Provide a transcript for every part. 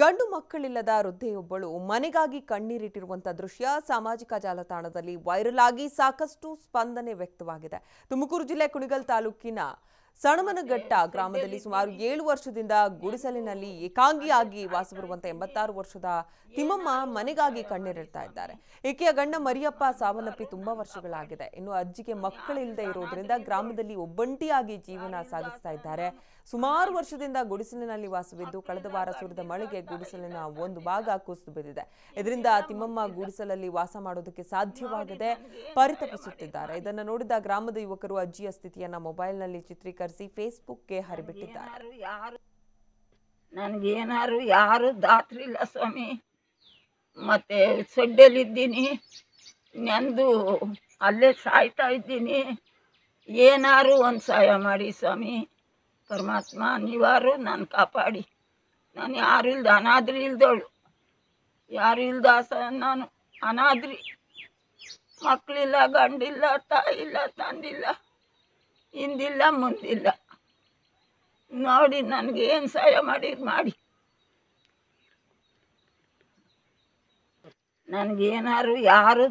ಗಂಡು ಮಕ್ಕಳಿಲ್ಲದ ವೃದ್ಧೆಯೊಬ್ಬಳು ಮನೆಗಾಗಿ ಕಣ್ಣೀರಿಟ್ಟಿರುವಂತಹ ದೃಶ್ಯ ಸಾಮಾಜಿಕ ಜಾಲತಾಣದಲ್ಲಿ ವೈರಲ್ ಆಗಿ ಸಾಕಷ್ಟು ಸ್ಪಂದನೆ ವ್ಯಕ್ತವಾಗಿದೆ ತುಮಕೂರು ಜಿಲ್ಲೆ ಕುಣಿಗಲ್ ತಾಲೂಕಿನ ಸಣಮನಘಟ್ಟ ಗ್ರಾಮದಲ್ಲಿ ಸುಮಾರು ಏಳು ವರ್ಷದಿಂದ ಗುಡಿಸಲಿನಲ್ಲಿ ಏಕಾಂಗಿಯಾಗಿ ವಾಸ ಎಂಬತ್ತಾರು ವರ್ಷದ ತಿಮ್ಮಮ್ಮ ಮನೆಗಾಗಿ ಕಣ್ಣೀರಿಡ್ತಾ ಇದ್ದಾರೆ ಈಕೆಯ ಗಂಡ ಮರಿಯಪ್ಪ ಸಾವನ್ನಪ್ಪಿ ತುಂಬಾ ವರ್ಷಗಳಾಗಿದೆ ಇನ್ನು ಅಜ್ಜಿಗೆ ಮಕ್ಕಳಿಲ್ಲದೆ ಇರೋದ್ರಿಂದ ಗ್ರಾಮದಲ್ಲಿ ಒಬ್ಬಂಟಿಯಾಗಿ ಜೀವನ ಸಾಗಿಸ್ತಾ ಇದ್ದಾರೆ ಸುಮಾರು ವರ್ಷದಿಂದ ಗುಡಿಸಲಿನಲ್ಲಿ ವಾಸವಿದ್ದು ಕಳೆದ ವಾರ ಸುರಿದ ಮಳೆಗೆ ಗುಡಿಸಲಿನ ಒಂದು ಭಾಗ ಕುಸಿದು ಬಿದ್ದಿದೆ ಇದರಿಂದ ತಿಮ್ಮಮ್ಮ ಗುಡಿಸಲಲ್ಲಿ ವಾಸ ಮಾಡೋದಕ್ಕೆ ಸಾಧ್ಯವಾಗದೆ ಪರಿತಪಿಸುತ್ತಿದ್ದಾರೆ ಇದನ್ನು ನೋಡಿದ ಗ್ರಾಮದ ಯುವಕರು ಅಜ್ಜಿಯ ಸ್ಥಿತಿಯನ್ನ ಮೊಬೈಲ್ನಲ್ಲಿ ಚಿತ್ರೀಕರಿಸಿ ತರಿಸಿ ಫೇಸ್ಬುಕ್ಗೆ ಹರಿಬಿಟ್ಟಿದ್ದಾರೆ ನನಗೇನಾರು ಯಾರು ದಾತ್ರಿ ಇಲ್ಲ ಸ್ವಾಮಿ ಮತ್ತೆ ಸೊಡ್ಡಲಿದ್ದೀನಿ ನೆಂದು ಅಲ್ಲೇ ಸಾಯ್ತಾ ಇದ್ದೀನಿ ಏನಾರು ಒಂದು ಸಹಾಯ ಮಾಡಿ ಸ್ವಾಮಿ ಪರಮಾತ್ಮ ನೀವಾರು ನಾನು ಕಾಪಾಡಿ ನಾನು ಯಾರು ಇಲ್ದ ಅನಾದ್ರಿ ಇಲ್ದವಳು ಯಾರು ಇಲ್ದ ನಾನು ಅನಾದ್ರಿ ಮಕ್ಕಳಿಲ್ಲ ಗಂಡಿಲ್ಲ ತಾಯಿಲ್ಲ ತಂದಿಲ್ಲ ಹಿಂದಿಲ್ಲ ಮುಂದಿಲ್ಲ ನೋಡಿ ನನಗೆ ಏನು ಸಹಾಯ ಮಾಡಿ ಮಾಡಿ ನನಗೇನಾರು ಯಾರು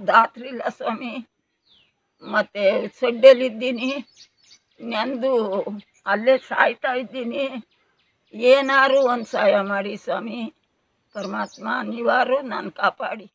ಇಲ್ಲ ಸ್ವಾಮಿ ಮತ್ತು ಸೊಡ್ಡಲಿದ್ದೀನಿ ನೆಂದು ಅಲ್ಲೇ ಸಾಯ್ತಾ ಇದ್ದೀನಿ ಏನಾರು ಒಂದು ಸಹಾಯ ಮಾಡಿ ಸ್ವಾಮಿ ಪರಮಾತ್ಮ ನೀವಾರು ನಾನು ಕಾಪಾಡಿ